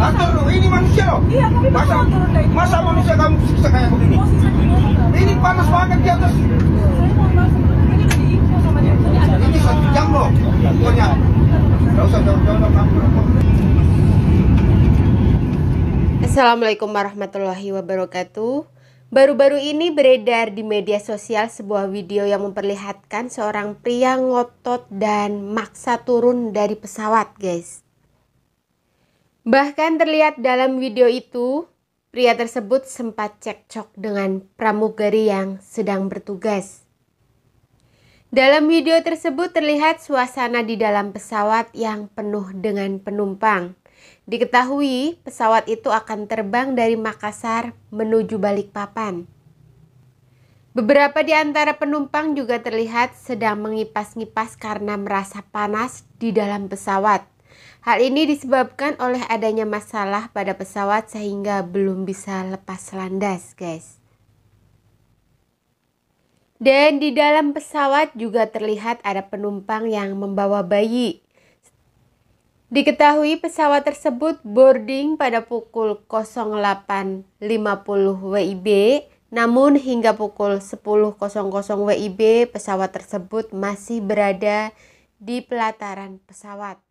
Atur dong, ini manusia lo Iya, tapi masa, masa manusia kamu bisa kayak begini? Ini panas banget di atas. Ini satu jam lo pokoknya. Gak usah jauh-jauh kamu. Assalamualaikum warahmatullahi wabarakatuh. Baru-baru ini beredar di media sosial sebuah video yang memperlihatkan seorang pria ngotot dan maksa turun dari pesawat, guys. Bahkan terlihat dalam video itu, pria tersebut sempat cekcok dengan pramugari yang sedang bertugas. Dalam video tersebut terlihat suasana di dalam pesawat yang penuh dengan penumpang. Diketahui pesawat itu akan terbang dari Makassar menuju Balikpapan. Beberapa di antara penumpang juga terlihat sedang mengipas-ngipas karena merasa panas di dalam pesawat. Hal ini disebabkan oleh adanya masalah pada pesawat sehingga belum bisa lepas landas, guys. Dan di dalam pesawat juga terlihat ada penumpang yang membawa bayi. Diketahui pesawat tersebut boarding pada pukul 08.50 WIB, namun hingga pukul 10.00 WIB pesawat tersebut masih berada di pelataran pesawat.